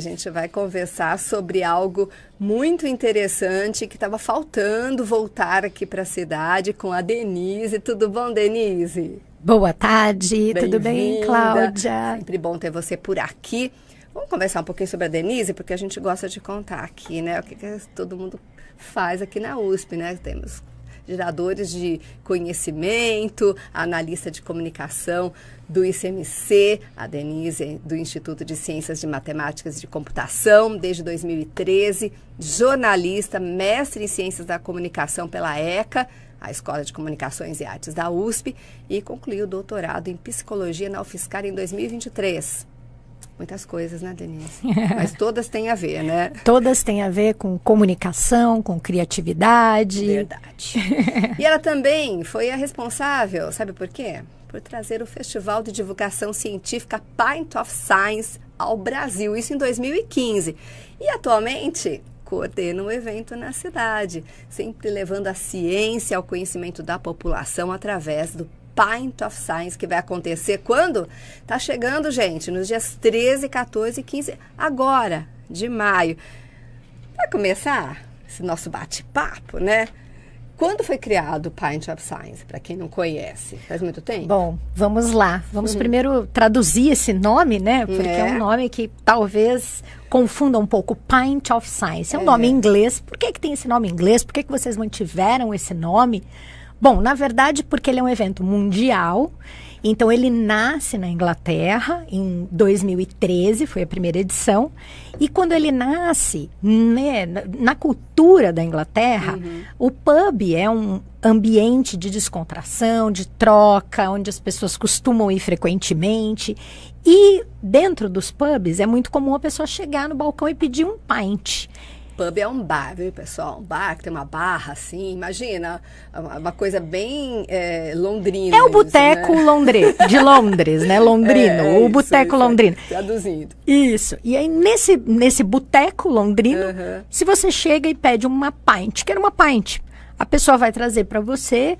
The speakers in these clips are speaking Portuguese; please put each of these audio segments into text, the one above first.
A gente vai conversar sobre algo muito interessante que estava faltando voltar aqui para a cidade com a Denise. Tudo bom, Denise? Boa tarde, tudo bem, Cláudia? Sempre bom ter você por aqui. Vamos conversar um pouquinho sobre a Denise, porque a gente gosta de contar aqui, né? O que, que todo mundo faz aqui na USP, né? Temos geradores de conhecimento, analista de comunicação do ICMC, a Denise do Instituto de Ciências de Matemáticas e de Computação desde 2013, jornalista, mestre em Ciências da Comunicação pela ECA, a Escola de Comunicações e Artes da USP, e concluiu o doutorado em Psicologia na UFSCar em 2023. Muitas coisas, né, Denise? Mas todas têm a ver, né? Todas têm a ver com comunicação, com criatividade. Verdade. e ela também foi a responsável, sabe por quê? Por trazer o Festival de Divulgação Científica Pint of Science ao Brasil, isso em 2015. E atualmente coordena um evento na cidade, sempre levando a ciência ao conhecimento da população através do Pint of Science, que vai acontecer quando? Tá chegando, gente, nos dias 13, 14 e 15, agora, de maio. Vai começar esse nosso bate-papo, né? Quando foi criado o Pint of Science, para quem não conhece? Faz muito tempo? Bom, vamos lá. Vamos uhum. primeiro traduzir esse nome, né? Porque é. é. um nome que talvez confunda um pouco. Pint of Science. É um é. nome em inglês. Por que, que tem esse nome em inglês? Por que, que vocês mantiveram esse nome? Bom, na verdade, porque ele é um evento mundial. Então ele nasce na Inglaterra em 2013, foi a primeira edição. E quando ele nasce né, na cultura da Inglaterra, uhum. o pub é um ambiente de descontração, de troca, onde as pessoas costumam ir frequentemente. E dentro dos pubs é muito comum a pessoa chegar no balcão e pedir um pint pub é um bar, viu, pessoal? Um bar que tem uma barra, assim, imagina, uma coisa bem é, londrina. É o né? boteco né? londrino, de Londres, né? É, londrino, é, o boteco londrino. Traduzindo. Isso. E aí, nesse, nesse boteco londrino, se você chega e pede uma pint, quer uma pint, a pessoa vai trazer para você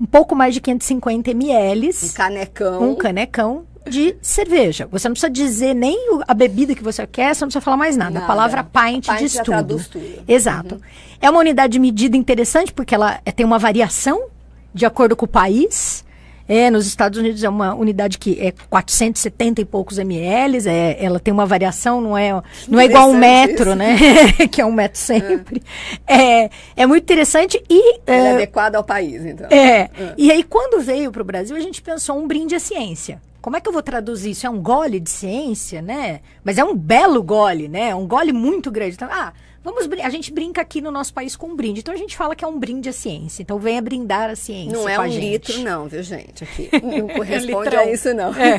um pouco mais de 550 ml. Um canecão. Um canecão de cerveja. Você não precisa dizer nem o, a bebida que você quer, você não precisa falar mais nada. nada. A palavra pint, a pint diz tudo. tudo. Exato. Uhum. É uma unidade de medida interessante porque ela é, tem uma variação de acordo com o país. É, nos Estados Unidos é uma unidade que é 470 e poucos ml, é, ela tem uma variação, não é, não é igual um metro, isso. né? que é um metro sempre. É, é, é muito interessante e. É, é ao país, então. É. Ah. E aí, quando veio para o Brasil, a gente pensou um brinde à ciência. Como é que eu vou traduzir isso? É um gole de ciência, né? Mas é um belo gole, né? É um gole muito grande. Então, ah, vamos a gente brinca aqui no nosso país com um brinde. Então a gente fala que é um brinde à ciência. Então venha brindar a ciência. Não é um gente. litro, não, viu, gente? Aqui. Não é corresponde a isso, não. É.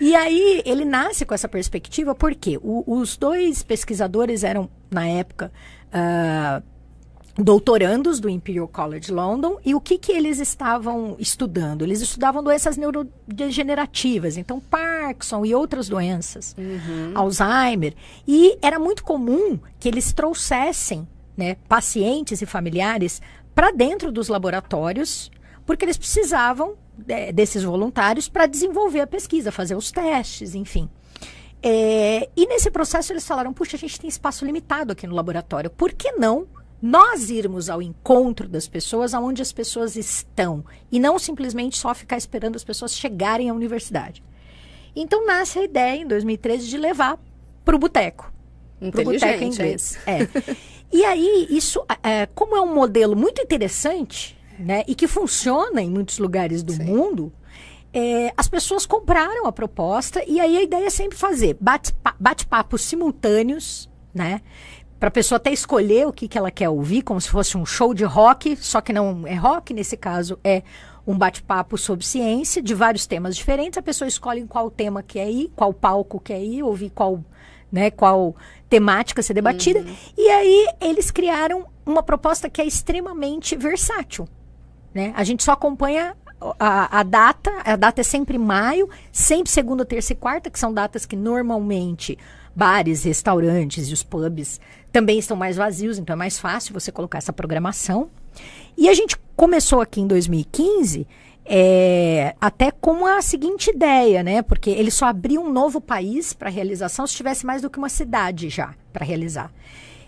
E aí ele nasce com essa perspectiva porque os dois pesquisadores eram, na época, uh, doutorandos do Imperial College London e o que, que eles estavam estudando? Eles estudavam doenças neurodegenerativas, então Parkinson e outras doenças, uhum. Alzheimer. E era muito comum que eles trouxessem né, pacientes e familiares para dentro dos laboratórios, porque eles precisavam é, desses voluntários para desenvolver a pesquisa, fazer os testes, enfim. É, e nesse processo eles falaram: puxa, a gente tem espaço limitado aqui no laboratório, por que não nós irmos ao encontro das pessoas, aonde as pessoas estão, e não simplesmente só ficar esperando as pessoas chegarem à universidade. Então nasce a ideia, em 2013, de levar para o boteco. Para o boteco inglês. É. e aí, isso, é, como é um modelo muito interessante, né, e que funciona em muitos lugares do Sim. mundo, é, as pessoas compraram a proposta, e aí a ideia é sempre fazer bate-papos bate simultâneos, né? para a pessoa até escolher o que, que ela quer ouvir, como se fosse um show de rock, só que não é rock, nesse caso é um bate-papo sobre ciência, de vários temas diferentes. A pessoa escolhe qual tema quer ir, qual palco quer ir, ouvir qual, né, qual temática ser debatida. Uhum. E aí eles criaram uma proposta que é extremamente versátil. Né? A gente só acompanha a, a, data, a data é sempre maio, sempre segunda, terça e quarta, que são datas que normalmente bares, restaurantes e os pubs também estão mais vazios, então é mais fácil você colocar essa programação. E a gente começou aqui em 2015 é, até com a seguinte ideia, né? Porque ele só abria um novo país para realização se tivesse mais do que uma cidade já para realizar.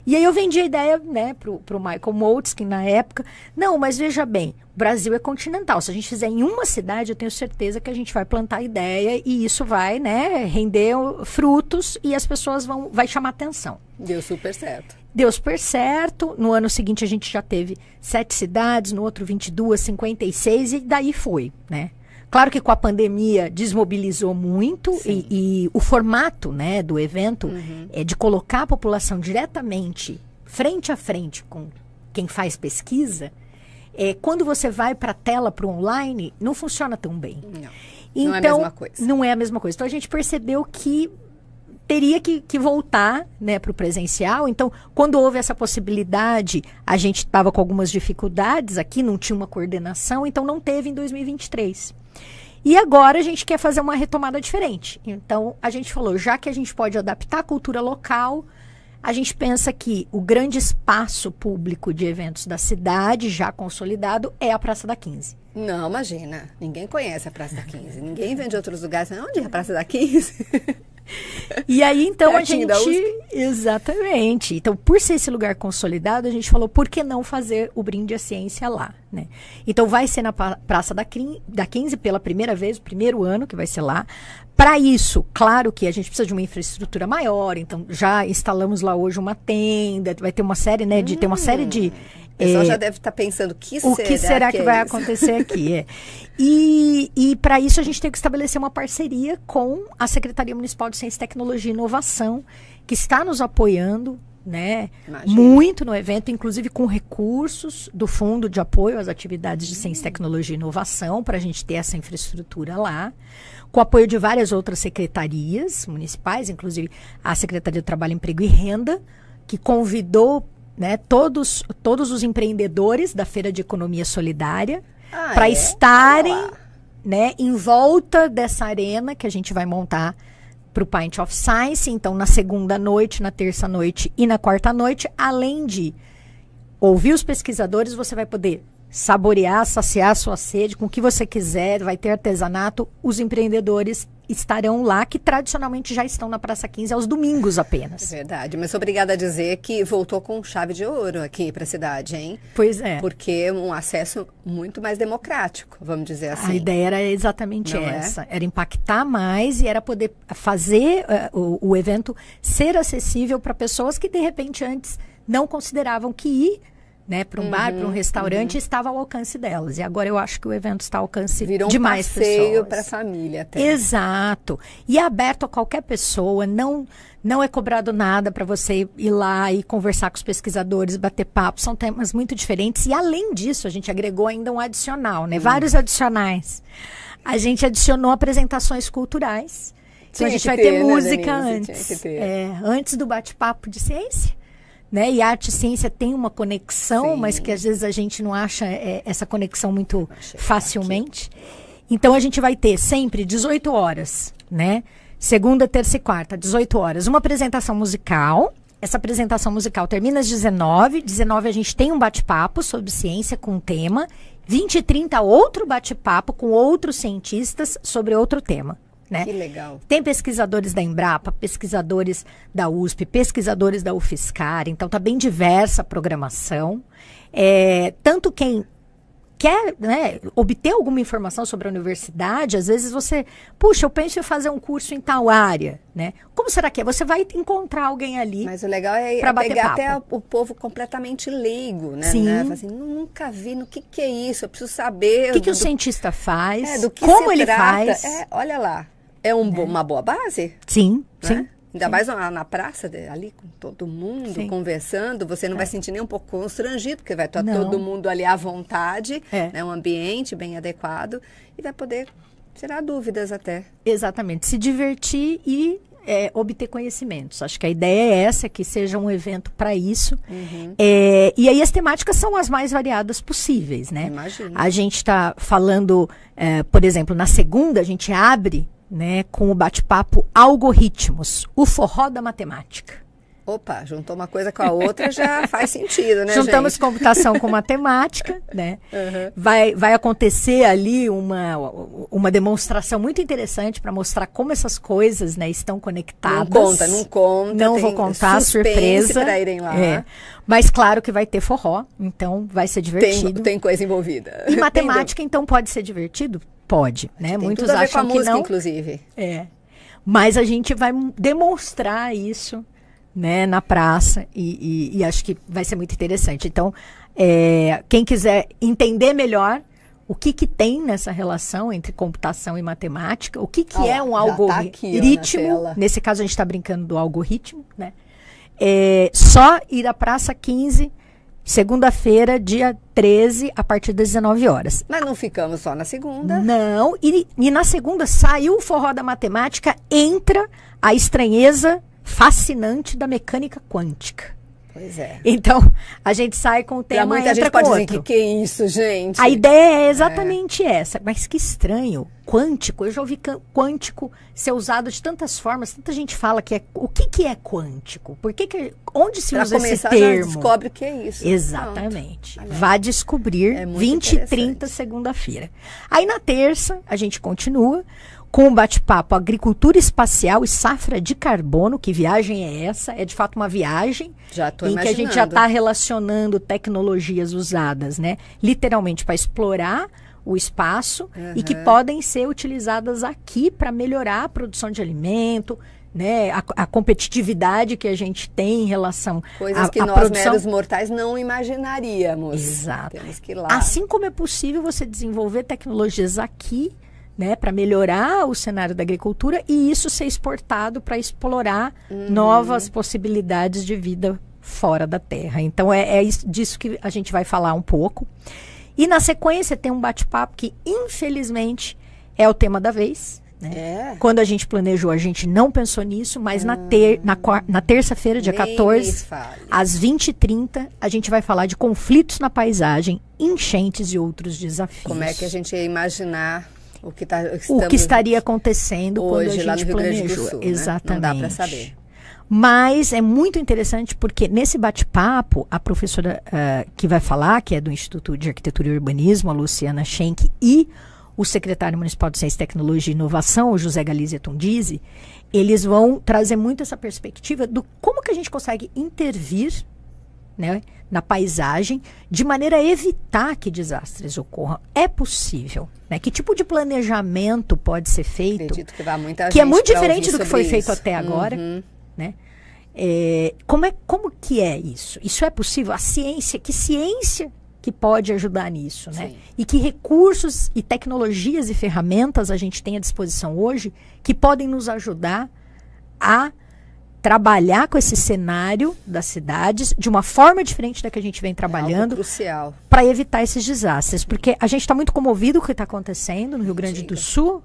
E aí eu vendi a ideia, né, pro, pro Michael Moltke na época. Não, mas veja bem, o Brasil é continental. Se a gente fizer em uma cidade, eu tenho certeza que a gente vai plantar a ideia e isso vai, né, render frutos e as pessoas vão vai chamar atenção. Deu super certo. Deu super certo. No ano seguinte a gente já teve sete cidades, no outro 22, 56 e daí foi, né? Claro que com a pandemia desmobilizou muito e, e, o formato né, do evento uhum. é de colocar a população diretamente, frente a frente com quem faz pesquisa. É, quando você vai para a tela, para o online, não funciona tão bem. Não, então, não é a então, mesma coisa. Não é a mesma coisa. Então, a gente percebeu que teria que, que voltar né, para o presencial. Então, quando houve essa possibilidade, a gente estava com algumas dificuldades aqui, não tinha uma coordenação, então não teve em 2023. E agora a gente quer fazer uma retomada diferente. Então, a gente falou, já que a gente pode adaptar a cultura local, a gente pensa que o grande espaço público de eventos da cidade, já consolidado, é a Praça da 15. Não, imagina. Ninguém conhece a Praça da 15. Ninguém vem de outros lugares. Onde é a Praça da 15? E aí, então, é a gente. Exatamente. Então, por ser esse lugar consolidado, a gente falou, por que não fazer o brinde à ciência lá? Né? Então, vai ser na Praça da, Crim, da 15 pela primeira vez, o primeiro ano que vai ser lá. Para isso, claro que a gente precisa de uma infraestrutura maior, então já instalamos lá hoje uma tenda, vai ter uma série, né? De, hum. uma série de hum. O pessoal é, já deve estar tá pensando que o será que será que, que é vai isso? acontecer aqui. É. E, e para isso a gente tem que estabelecer uma parceria com a Secretaria Municipal de Ciência, Tecnologia e Inovação, que está nos apoiando né? Muito no evento, inclusive com recursos do Fundo de Apoio às Atividades de Ciência, hum. Tecnologia e Inovação, para a gente ter essa infraestrutura lá, com apoio de várias outras secretarias municipais, inclusive a Secretaria do Trabalho, Emprego e Renda, que convidou né, todos, todos os empreendedores da Feira de Economia Solidária ah, para é? estarem né, em volta dessa arena que a gente vai montar para o Pint of Science. Então, na segunda noite, na terça noite e na quarta noite, além de ouvir os pesquisadores, você vai poder saborear, saciar sua sede com o que você quiser, vai ter artesanato, os empreendedores estarão lá, que tradicionalmente já estão na Praça 15 aos domingos apenas. É verdade, mas obrigada a dizer que voltou com chave de ouro aqui para a cidade, hein? Pois é. Porque é um acesso muito mais democrático, vamos dizer assim. A ideia era exatamente Não é? essa, é? era impactar mais e era poder fazer uh, o, o evento ser acessível para pessoas que de repente antes não consideravam que ir né, para um uhum, bar, para um restaurante, uhum. estava ao alcance delas. E agora eu acho que o evento está ao alcance Virou de um mais passeio para a família até. Exato. E é aberto a qualquer pessoa, não não é cobrado nada para você ir lá e conversar com os pesquisadores, bater papo, são temas muito diferentes e além disso, a gente agregou ainda um adicional, né? Uhum. Vários adicionais. A gente adicionou apresentações culturais. Então a gente vai ter, ter né, música né, antes. É, antes do bate-papo de ciência né? E arte e ciência tem uma conexão, Sim. mas que às vezes a gente não acha é, essa conexão muito facilmente. Aqui. Então a gente vai ter sempre 18 horas, né? Segunda, terça e quarta, 18 horas, uma apresentação musical. Essa apresentação musical termina às 19. 19 a gente tem um bate-papo sobre ciência com um tema. 20 e 30, outro bate-papo com outros cientistas sobre outro tema. Né? Que legal. Tem pesquisadores da Embrapa, pesquisadores da USP, pesquisadores da UFSCar, então tá bem diversa a programação. É, tanto quem quer né, obter alguma informação sobre a universidade, às vezes você, puxa, eu penso em fazer um curso em tal área, né? Como será que é? Você vai encontrar alguém ali. Mas o legal é, pegar papo. até o povo completamente leigo, né? Sim. né? Assim, nunca vi, no que que é isso? Eu preciso saber. O que, do, o cientista faz? É, do que como ele trata. faz? É, olha lá. É um né? uma boa base? Sim, né? sim. Ainda sim. mais na, na praça, ali com todo mundo sim. conversando, você não é. vai sentir nem um pouco constrangido, porque vai estar tá não. todo mundo ali à vontade, é né? um ambiente bem adequado, e vai poder tirar dúvidas até. Exatamente, se divertir e é, obter conhecimentos. Acho que a ideia é essa, que seja um evento para isso. Uhum. É, e aí as temáticas são as mais variadas possíveis, né? Imagina. A gente está falando, é, por exemplo, na segunda a gente abre né, com o bate-papo Algoritmos, o forró da matemática. Opa, juntou uma coisa com a outra já faz sentido, né? Juntamos gente? computação com matemática, né? Uhum. Vai, vai acontecer ali uma, uma demonstração muito interessante para mostrar como essas coisas né, estão conectadas. Não conta, não conta. Não vou contar, surpresa. irem lá. É. Mas claro que vai ter forró, então vai ser divertido. Tem, tem coisa envolvida. E matemática, então, pode ser divertido? Pode, né? Tem Muitos tudo a ver acham com a música, não, inclusive. É. Mas a gente vai demonstrar isso, né, na praça e, e, e acho que vai ser muito interessante. Então, é, quem quiser entender melhor o que, que tem nessa relação entre computação e matemática, o que, que ah, é um tá algoritmo. Tá nesse caso, a gente está brincando do algoritmo, né? É, só ir à Praça 15 Segunda-feira, dia 13, a partir das 19 horas. Mas não ficamos só na segunda. Não, e, e na segunda saiu o forró da matemática, entra a estranheza fascinante da mecânica quântica. Pois é. Então, a gente sai com o tema e muita entra gente pode outro. Dizer, que que é isso, gente? A ideia é exatamente é. essa. Mas que estranho. Quântico, eu já ouvi quântico ser usado de tantas formas, tanta gente fala que é. O que, que é quântico? Por que, que onde se pra usa começar, esse termo? Já descobre o que é isso. Exatamente. Pronto. Tá Vá descobrir é 20 e 30 segunda-feira. Aí na terça a gente continua com o bate-papo Agricultura Espacial e Safra de Carbono. Que viagem é essa? É de fato uma viagem já tô em imaginando. que a gente já está relacionando tecnologias usadas, né? Literalmente para explorar o espaço uhum. e que uhum. podem ser utilizadas aqui para melhorar a produção de alimento, né, a, a, competitividade que a gente tem em relação coisas a, que a nós produção... meros mortais não imaginaríamos. Exato. Assim como é possível você desenvolver tecnologias aqui né, para melhorar o cenário da agricultura e isso ser exportado para explorar uhum. novas possibilidades de vida fora da terra. Então é, é isso, disso que a gente vai falar um pouco. E na sequência tem um bate-papo que, infelizmente, é o tema da vez. Né? É. Quando a gente planejou, a gente não pensou nisso, mas hum. na, ter, na, na terça-feira, dia Nem 14, às 20h30, a gente vai falar de conflitos na paisagem, enchentes e outros desafios. Como é que a gente ia imaginar o que, tá, o que estaria acontecendo hoje quando a gente planejou. Exatamente. Né? Não dá para saber. Mas é muito interessante porque nesse bate-papo, a professora uh, que vai falar, que é do Instituto de Arquitetura e Urbanismo, a Luciana Schenck, e o secretário municipal de Ciência, Tecnologia e Inovação, o José Galizia Tundizi, eles vão trazer muito essa perspectiva do como que a gente consegue intervir né, na paisagem, de maneira a evitar que desastres ocorram. É possível. Né? Que tipo de planejamento pode ser feito? Acredito que vai muita Que é muito diferente do que foi isso. feito até agora. Uhum. Né? É, como, é, como que é isso? Isso é possível? A ciência, que ciência que pode ajudar nisso, né? E que recursos e tecnologias e ferramentas a gente tem à disposição hoje que podem nos ajudar a trabalhar com esse cenário das cidades de uma forma diferente da que a gente vem é trabalhando. É Para evitar esses desastres. Porque a gente está muito comovido com o que está acontecendo no Rio Grande Diga. do Sul,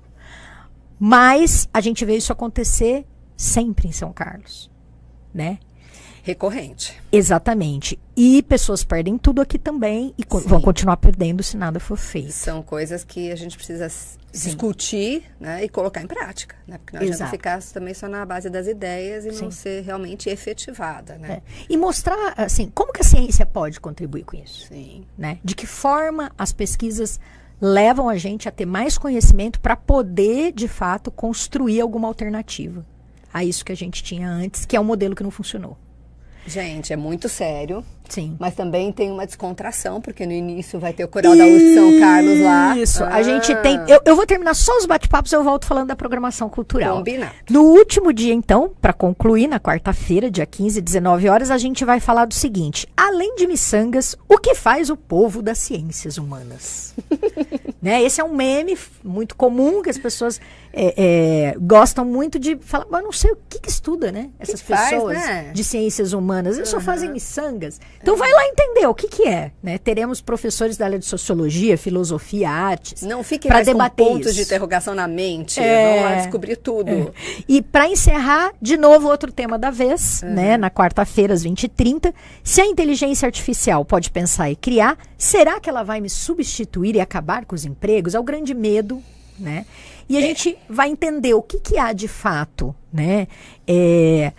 mas a gente vê isso acontecer sempre em São Carlos. Né? recorrente. Exatamente. E pessoas perdem tudo aqui também e co Sim. vão continuar perdendo se nada for feito. São coisas que a gente precisa Sim. discutir né, e colocar em prática, né? Porque não adianta ficar também só na base das ideias e Sim. não ser realmente efetivada, né? É. E mostrar, assim, como que a ciência pode contribuir com isso? Sim. Né? De que forma as pesquisas levam a gente a ter mais conhecimento para poder, de fato, construir alguma alternativa a isso que a gente tinha antes, que é um modelo que não funcionou. Gente, é muito sério. Sim. Mas também tem uma descontração, porque no início vai ter o coral da USP São Carlos lá. Isso. Ah. A gente tem. Eu, eu vou terminar só os bate-papos, eu volto falando da programação cultural. Combinado. No último dia, então, para concluir, na quarta-feira, dia 15, 19 horas, a gente vai falar do seguinte: além de miçangas, o que faz o povo das ciências humanas? né? Esse é um meme muito comum que as pessoas é, é, gostam muito de falar, mas não sei o que, que estuda, né? Essas que pessoas faz, né? de ciências humanas, eles uhum. só fazem miçangas. É. Então vai lá entender o que, que é. Né? Teremos professores da área de sociologia, filosofia, artes. Não fiquem mais debater com pontos isso. de interrogação na mente, é... vão lá descobrir tudo. É. E para encerrar, de novo, outro tema da vez, né? na quarta-feira, às 20h30. Se a inteligência artificial pode pensar e criar, será que ela vai me substituir e acabar com os empregos? É o grande medo né? E a é. gente vai entender o que, que há de fato, né? É,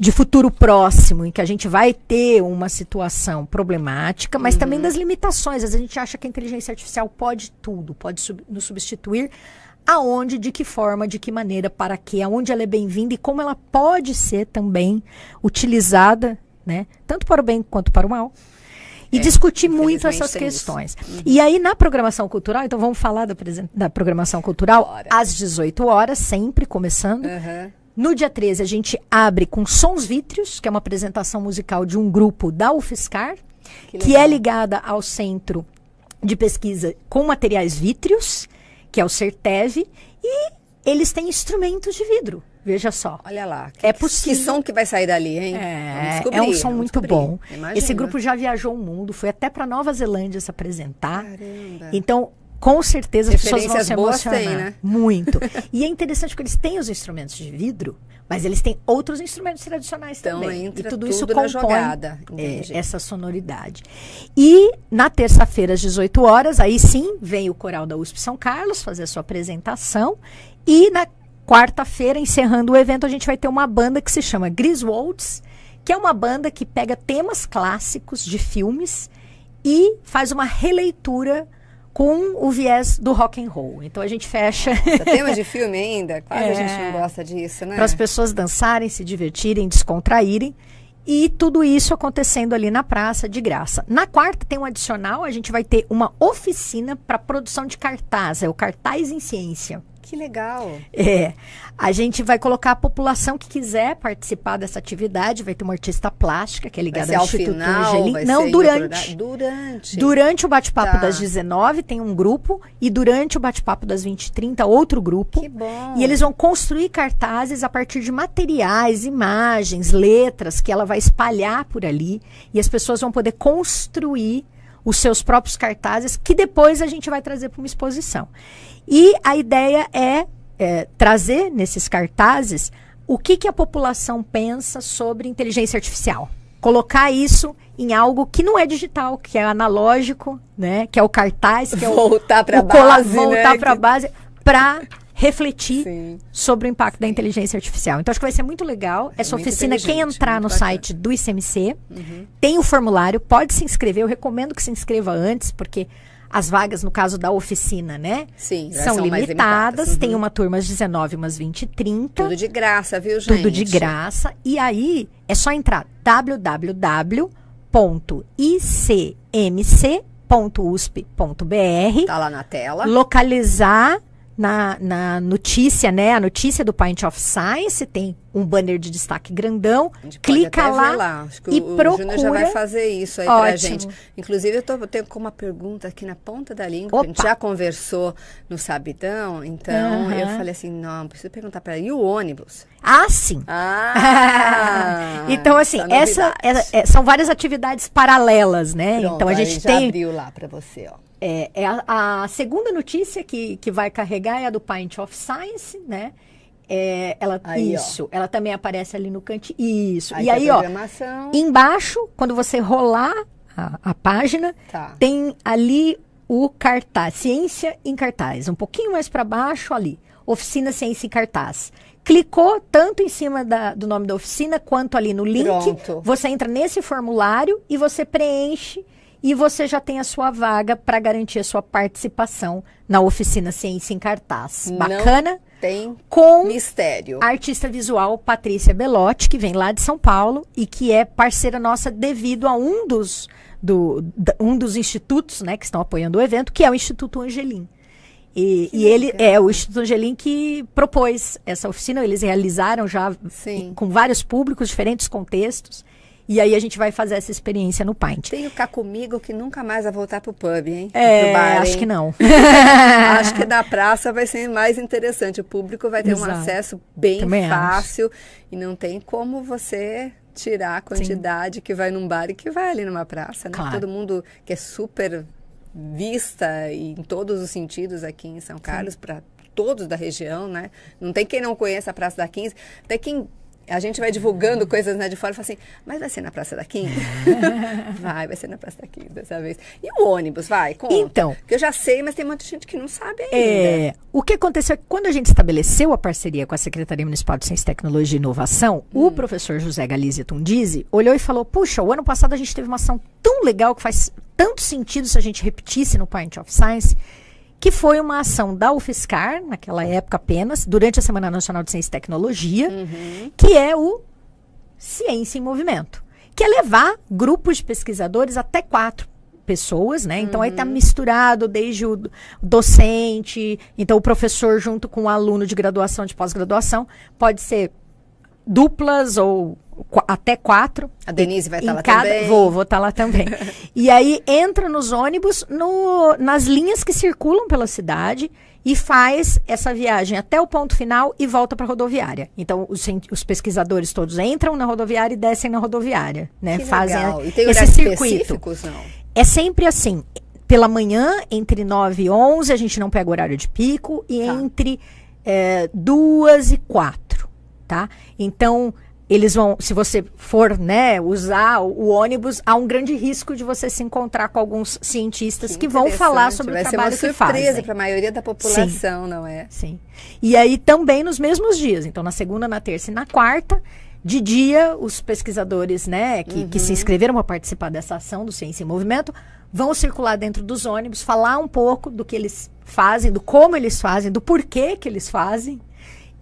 de futuro próximo, em que a gente vai ter uma situação problemática, mas uhum. também das limitações. Às vezes a gente acha que a inteligência artificial pode tudo, pode sub nos substituir aonde, de que forma, de que maneira, para que, aonde ela é bem-vinda e como ela pode ser também utilizada, né? Tanto para o bem quanto para o mal e é, discutir muito essas questões. Uhum. E aí, na programação cultural, então vamos falar da, da programação cultural às 18 horas, sempre começando. Uhum. No dia 13, a gente abre com Sons Vítreos, que é uma apresentação musical de um grupo da UFSCar, que, que é ligada ao Centro de Pesquisa com Materiais Vítreos, que é o CERTEV, e eles têm instrumentos de vidro. Veja só. Olha lá. Que, é possível. Que som que vai sair dali, hein? É, é um som muito bom. Imagina. Esse grupo já viajou o mundo, foi até para Nova Zelândia se apresentar. Caramba. Então, com certeza as pessoas vão se emocionar. Tem, né? Muito. e é interessante porque eles têm os instrumentos de vidro, mas eles têm outros instrumentos tradicionais então, também. Entra e tudo, tudo isso compõe jogada, é, essa sonoridade. E na terça-feira, às 18 horas, aí sim, vem o Coral da USP São Carlos fazer a sua apresentação. E na quarta-feira, encerrando o evento, a gente vai ter uma banda que se chama Griswolds, que é uma banda que pega temas clássicos de filmes e faz uma releitura com o viés do rock and roll. Então a gente fecha. temas tá tema de filme ainda, claro, é, a gente não gosta disso, né? Para as pessoas dançarem, se divertirem, descontraírem. E tudo isso acontecendo ali na praça de graça. Na quarta tem um adicional, a gente vai ter uma oficina para produção de cartaz, é o cartaz em ciência. Que legal! É. A gente vai colocar a população que quiser participar dessa atividade, vai ter uma artista plástica que é ligada ao, ao Instituto final, Angelim. Não, durante. Durante. Durante o bate-papo tá. das 19 tem um grupo e durante o bate-papo das 20 e 30 outro grupo. Que bom! E eles vão construir cartazes a partir de materiais, imagens, letras que ela vai espalhar por ali e as pessoas vão poder construir os seus próprios cartazes que depois a gente vai trazer para uma exposição. E a ideia é, é trazer nesses cartazes o que, que a população pensa sobre inteligência artificial. Colocar isso em algo que não é digital, que é analógico, né? Que é o cartaz, que é o voltar para base, né? voltar né? para base, para refletir Sim. sobre o impacto Sim. da inteligência artificial. Então acho que vai ser muito legal é essa muito oficina. Quem entrar no bacana. site do ICMC uhum. tem o formulário, pode se inscrever. Eu recomendo que se inscreva antes, porque as vagas, no caso da oficina, né? Sim, são, são limitadas. limitadas. Uhum. Tem uma turma às 19, umas 20 e 30. Tudo de graça, viu, gente? Tudo de graça. E aí é só entrar www.icmc.usp.br. Tá lá na tela. Localizar na, na notícia, né? A notícia do Pint of Science tem um banner de destaque grandão. Clica lá, lá. e o, procura. O Júnior já vai fazer isso aí Ótimo. pra gente. Inclusive, eu tô tendo uma pergunta aqui na ponta da língua. Opa. A gente já conversou no Sabidão, então uhum. eu falei assim, não, preciso perguntar para ela. E o ônibus? Ah, sim. Ah, então, assim, tá essa, essa é, são várias atividades paralelas, né? Pronto, então, a gente tem... abriu lá para você, ó. É, é a, a, segunda notícia que, que vai carregar é a do Pint of Science, né? É, ela, aí, isso, ó. ela também aparece ali no canto. Isso. Aí e aí, ó, embaixo, quando você rolar a, a página, tá. tem ali o cartaz, ciência em cartaz. Um pouquinho mais para baixo ali, oficina ciência em cartaz. Clicou tanto em cima da, do nome da oficina quanto ali no link. Pronto. Você entra nesse formulário e você preenche e você já tem a sua vaga para garantir a sua participação na oficina Ciência em Cartaz. Bacana? Não tem com mistério. A artista visual Patrícia Belotti, que vem lá de São Paulo e que é parceira nossa devido a um dos do, um dos institutos, né, que estão apoiando o evento, que é o Instituto Angelim. E, e ele é o Instituto Angelim que propôs essa oficina, eles realizaram já Sim. com vários públicos, diferentes contextos. E aí a gente vai fazer essa experiência no Pint. Tenho cá comigo que nunca mais vai voltar pro pub, hein? É, bar, hein? acho que não. acho que na praça vai ser mais interessante. O público vai ter Exato. um acesso bem Também fácil acho. e não tem como você tirar a quantidade Sim. que vai num bar e que vai ali numa praça, né? Claro. Todo mundo que é super vista em todos os sentidos aqui em São Carlos para todos da região, né? Não tem quem não conheça a Praça da 15, até quem a gente vai divulgando coisas né, de fora e fala assim, mas vai ser na Praça da Quinta? vai, vai ser na Praça da Quinta dessa vez. E o ônibus, vai, conta. Então. Que eu já sei, mas tem muita gente que não sabe ainda. É, o que aconteceu é que quando a gente estabeleceu a parceria com a Secretaria Municipal de Ciência, Tecnologia e Inovação, hum. o professor José Galizia Tundizi olhou e falou, puxa, o ano passado a gente teve uma ação tão legal que faz tanto sentido se a gente repetisse no Point of Science que foi uma ação da UFSCar, naquela época apenas, durante a Semana Nacional de Ciência e Tecnologia, uhum. que é o Ciência em Movimento, que é levar grupos de pesquisadores até quatro pessoas, né? Então uhum. aí tá uhum. misturado desde o docente, então o professor junto com o aluno de graduação, de pós-graduação, pode ser duplas ou até quatro. A Denise vai estar tá lá cada, também. Vou, vou estar tá lá também. e aí entra nos ônibus, no, nas linhas que circulam pela cidade e faz essa viagem até o ponto final e volta para a rodoviária. Então, os, os, pesquisadores todos entram na rodoviária e descem na rodoviária, né? Que Fazem legal. A, e tem esse circuito. Não? É sempre assim. Pela manhã, entre 9 e 11, a gente não pega o horário de pico, e tá. entre é, e quatro, tá? Então, eles vão, se você for, né, usar o ônibus, há um grande risco de você se encontrar com alguns cientistas que, que vão falar sobre Vai o trabalho que fazem. Vai ser uma surpresa para a maioria da população, Sim. não é? Sim. E aí também nos mesmos dias, então na segunda, na terça e na quarta, de dia os pesquisadores, né, que, uhum. que se uhum. inscreveram para participar dessa ação do Ciência em Movimento, vão circular dentro dos ônibus, falar um pouco do que eles fazem, do como eles fazem, do porquê que eles fazem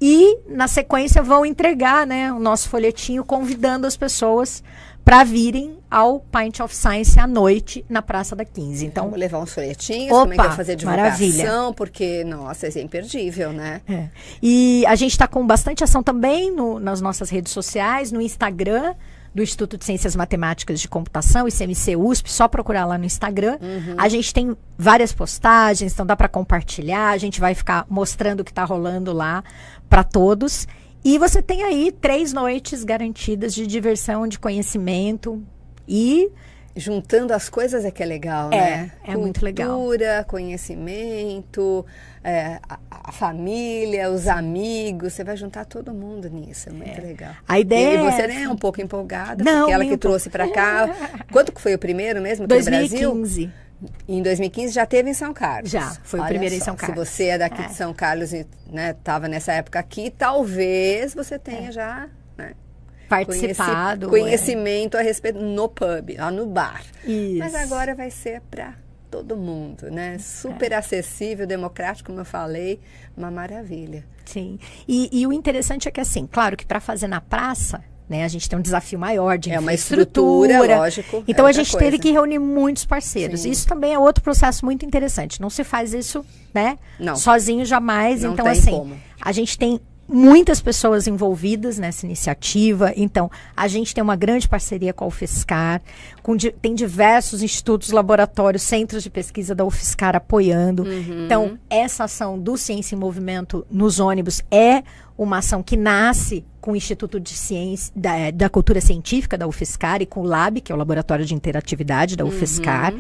e na sequência vão entregar né, o nosso folhetinho convidando as pessoas para virem ao Pint of Science à noite na Praça da 15. Então, Vamos levar uns folhetinhos, opa, também quero fazer divulgação, maravilha. porque, nossa, isso é imperdível, né? É. E a gente está com bastante ação também no, nas nossas redes sociais, no Instagram, do Instituto de Ciências Matemáticas de Computação, ICMC USP, só procurar lá no Instagram. Uhum. A gente tem várias postagens, então dá para compartilhar, a gente vai ficar mostrando o que está rolando lá para todos. E você tem aí três noites garantidas de diversão, de conhecimento e juntando as coisas é que é legal, é, né? É Cultura, muito legal. Cultura, conhecimento, é, a, a, família, os amigos, você vai juntar todo mundo nisso, é muito é. legal. A ideia e, é você nem é um pouco empolgada, Não, porque ela que trouxe para cá. Quanto foi o primeiro mesmo? 2015. Em 2015 já teve em São Carlos. Já, foi Olha o primeiro só, em São Carlos. Se você é daqui de é. São Carlos e estava né, nessa época aqui, talvez você tenha é. já né, participado. É. conhecimento é. a respeito no pub, lá no bar. Isso. Mas agora vai ser para todo mundo, né? É. Super acessível, democrático, como eu falei, uma maravilha. Sim. E, e o interessante é que, assim, claro que para fazer na praça, né? A gente tem um desafio maior de é uma estrutura, estrutura lógico. É então é a gente coisa. teve que reunir muitos parceiros. Sim. Isso também é outro processo muito interessante. Não se faz isso, né? Não. Sozinho jamais. Não então assim, como. a gente tem muitas pessoas envolvidas nessa iniciativa. Então, a gente tem uma grande parceria com a UFSCar, com di tem diversos institutos, laboratórios, centros de pesquisa da UFSCar apoiando. Uhum. Então, essa ação do Ciência em Movimento nos ônibus é uma ação que nasce com o Instituto de Ciência da, é, da, Cultura Científica da UFSCar e com o LAB, que é o Laboratório de Interatividade da uhum. UFSCar.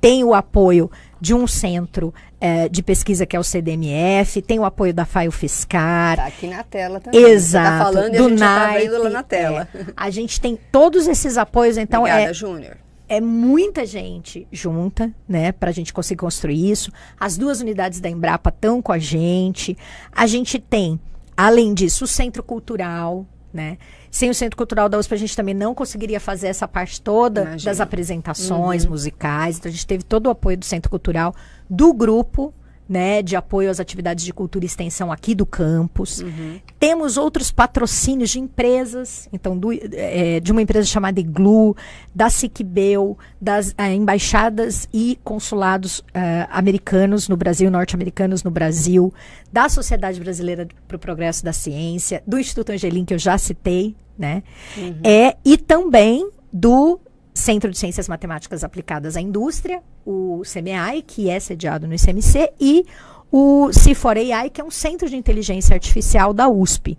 Tem o apoio de um centro eh, de pesquisa que é o CDMF, tem o apoio da FAIO Fiscar. Está aqui na tela também. Exato. Tá do e a gente tá lá na tela. É, a gente tem todos esses apoios, então Obrigada, é Júnior é muita gente junta, né, para a gente conseguir construir isso. As duas unidades da Embrapa estão com a gente. A gente tem, além disso, o centro cultural, né? Sem o Centro Cultural da USP, a gente também não conseguiria fazer essa parte toda Imagina. das apresentações uhum. musicais. Então, a gente teve todo o apoio do Centro Cultural, do grupo né, de apoio às atividades de cultura e extensão aqui do campus. Uhum. Temos outros patrocínios de empresas, então do, é, de uma empresa chamada Iglu, da SICBEL, das é, embaixadas e consulados é, americanos no Brasil, norte-americanos no Brasil, da Sociedade Brasileira para o Progresso da Ciência, do Instituto Angelim, que eu já citei, né? Uhum. É, e também do Centro de Ciências Matemáticas Aplicadas à Indústria, o CMAI, que é sediado no ICMC, e o 4 AI, que é um centro de inteligência artificial da USP.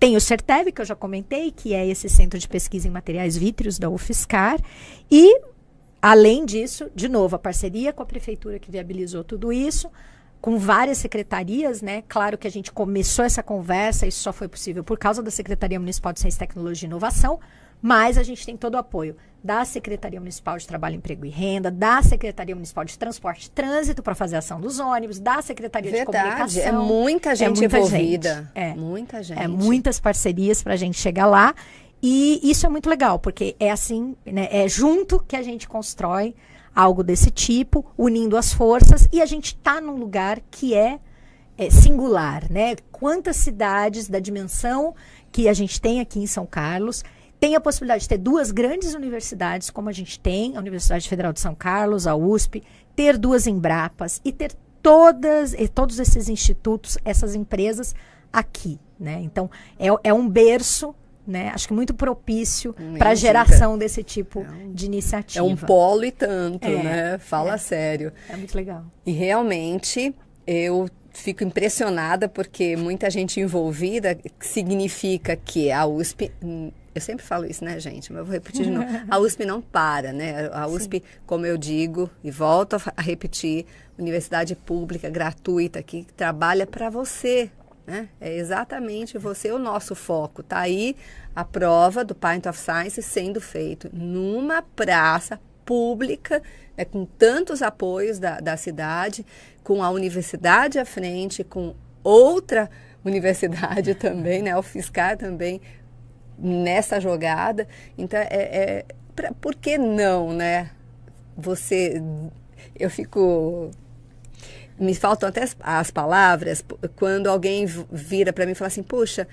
Tem o CERTEV, que eu já comentei, que é esse centro de pesquisa em materiais vítreos da UFSCar, e, além disso, de novo, a parceria com a prefeitura que viabilizou tudo isso, com várias secretarias, né? Claro que a gente começou essa conversa, isso só foi possível por causa da Secretaria Municipal de Ciência, Tecnologia e Inovação, mas a gente tem todo o apoio da Secretaria Municipal de Trabalho, Emprego e Renda, da Secretaria Municipal de Transporte e Trânsito para fazer a ação dos ônibus, da Secretaria Verdade, de é Comunicação. É, é muita é gente é muita envolvida. Gente. É muita gente. É muitas parcerias para a gente chegar lá. E isso é muito legal, porque é assim, né, é junto que a gente constrói algo desse tipo, unindo as forças, e a gente está num lugar que é, é singular, né? Quantas cidades da dimensão que a gente tem aqui em São Carlos tem a possibilidade de ter duas grandes universidades, como a gente tem, a Universidade Federal de São Carlos, a USP, ter duas Embrapas e ter todas e todos esses institutos, essas empresas aqui, né? Então é, é um berço, né? Acho que muito propício para a né? geração desse tipo é um, de iniciativa. É um polo e tanto, é, né? Fala é, sério. É muito legal. E realmente eu fico impressionada porque muita gente envolvida significa que a USP eu sempre falo isso, né, gente? Mas eu vou repetir de novo. A USP não para, né? A USP, Sim. como eu digo e volto a repetir, universidade pública, gratuita, que trabalha para você. Né? É exatamente você o nosso foco. Está aí a prova do Pint of Science sendo feito numa praça pública, né, com tantos apoios da, da cidade, com a universidade à frente, com outra universidade também, né, o FISCAR também nessa jogada. Então, é, é pra, por que não, né? Você, eu fico me faltam até as, as, palavras quando alguém vira para mim e fala assim: Puxa,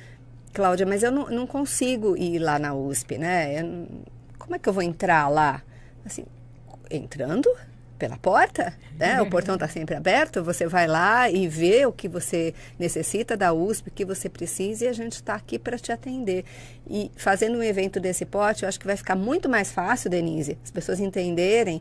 Cláudia, mas eu não, não consigo ir lá na USP, né? Eu, como é que eu vou entrar lá? Assim, entrando? pela porta, né? O portão está sempre aberto, você vai lá e vê o que você necessita da USP, o que você precisa e a gente está aqui para te atender. E fazendo um evento desse porte, eu acho que vai ficar muito mais fácil, Denise, as pessoas entenderem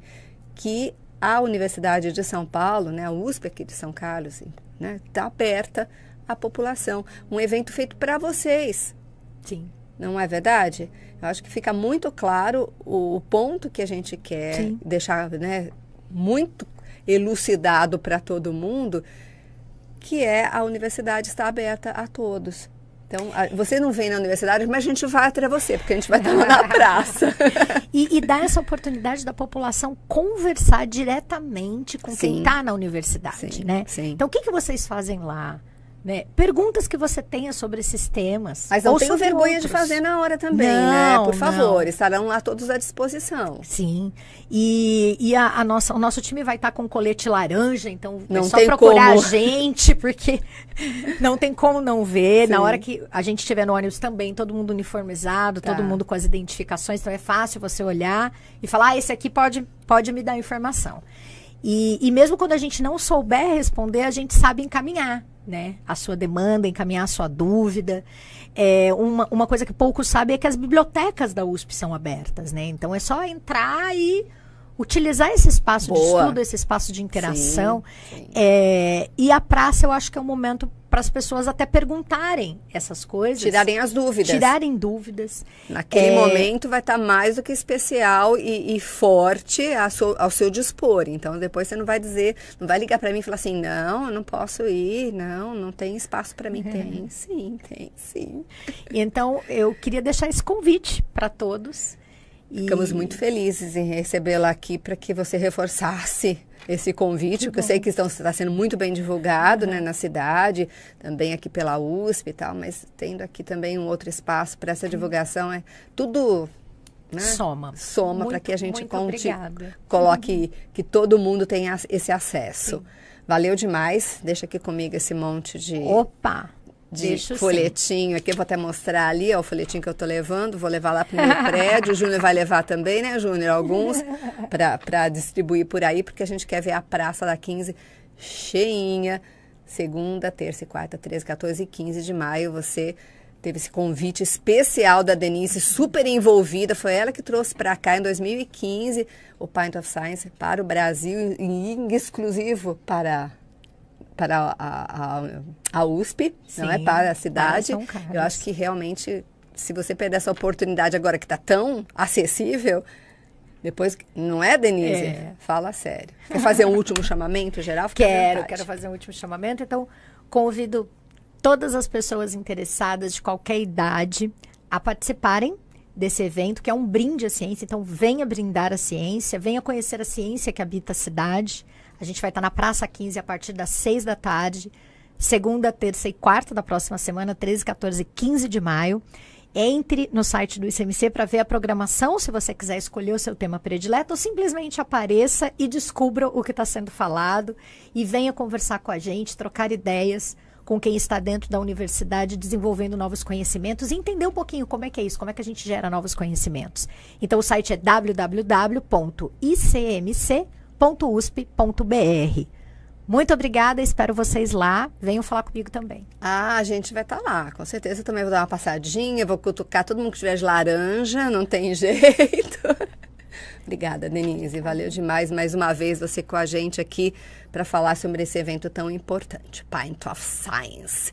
que a Universidade de São Paulo, né, a USP aqui de São Carlos, né, está aberta à população. Um evento feito para vocês. Sim. Não é verdade? Eu acho que fica muito claro o, ponto que a gente quer Sim. deixar né, muito elucidado para todo mundo, que é a universidade está aberta a todos. Então, você não vem na universidade, mas a gente vai até você, porque a gente vai estar lá na praça. e, e essa oportunidade da população conversar diretamente com sim. quem está na universidade, sim, né? Sim. Então, o que, que vocês fazem lá? Né? Perguntas que você tenha sobre esses temas. Mas não tenho vergonha outros. de fazer na hora também, não, né? Por favor, não. estarão lá todos à disposição. Sim. E, e a, a nossa, o nosso time vai estar tá com colete laranja, então é não é só procurar como. a gente, porque não tem como não ver. Sim. Na hora que a gente estiver no ônibus também, todo mundo uniformizado, tá. todo mundo com as identificações, então é fácil você olhar e falar: ah, esse aqui pode, pode me dar informação. E, e mesmo quando a gente não souber responder, a gente sabe encaminhar né, a sua demanda, encaminhar a sua dúvida. É, uma, uma coisa que poucos sabem é que as bibliotecas da USP são abertas, né? Então é só entrar e utilizar esse espaço Boa. de estudo, esse espaço de interação. Sim, sim. É, e a praça eu acho que é um momento para as pessoas até perguntarem essas coisas. Tirarem as dúvidas. Tirarem dúvidas. Naquele é... momento vai estar tá mais do que especial e, e forte ao seu dispor. Então depois você não vai dizer, não vai ligar para mim e falar assim, não, não posso ir, não, não tem espaço para mim. É. Tem, sim, tem, sim. E então eu queria deixar esse convite para todos. Ficamos muito felizes em recebê-la aqui para que você reforçasse esse convite, que eu sei que estão, está sendo muito bem divulgado né, na cidade, também aqui pela USP e tal, mas tendo aqui também um outro espaço para essa divulgação, é tudo né? soma. Soma para que a gente conte, coloque uhum. que todo mundo tenha esse acesso. Sim. Valeu demais. Deixa aqui comigo esse monte de Opa de folhetinho sim. aqui. Eu vou até mostrar ali, ó, o folhetinho que eu tô levando. Vou levar lá pro meu prédio. O Júnior vai levar também, né, Júnior? Alguns para distribuir por aí, porque a gente quer ver a Praça da 15 cheinha. Segunda, terça e quarta, 13, 14 e 15 de maio. Você teve esse convite especial da Denise, super envolvida. Foi ela que trouxe para cá em 2015 o Pint of Science para o Brasil em exclusivo para para a, a, a USP, Sim, não é para a cidade. Eu acho que realmente, se você perder essa oportunidade agora que está tão acessível, depois, não é, Denise? É. Fala sério. Quer fazer um último chamamento geral? Fica quero, quero fazer um último chamamento. Então, convido todas as pessoas interessadas de qualquer idade a participarem desse evento, que é um brinde à ciência. Então, venha brindar a ciência, venha conhecer a ciência que habita a cidade. A gente vai estar na Praça 15 a partir das 6 da tarde, segunda, terça e quarta da próxima semana, 13, 14 e 15 de maio. Entre no site do ICMC para ver a programação, se você quiser escolher o seu tema predileto, ou simplesmente apareça e descubra o que está sendo falado e venha conversar com a gente, trocar ideias com quem está dentro da universidade, desenvolvendo novos conhecimentos e entender um pouquinho como é que é isso, como é que a gente gera novos conhecimentos. Então o site é www.icmc.com www.usp.br. Muito obrigada, espero vocês lá. Venham falar comigo também. Ah, a gente vai estar tá lá, com certeza. Eu também vou dar uma passadinha, vou cutucar todo mundo que tiver de laranja, não tem jeito. Obrigada, Denise. Valeu demais mais uma vez você com a gente aqui para falar sobre esse evento tão importante, Pint of Science.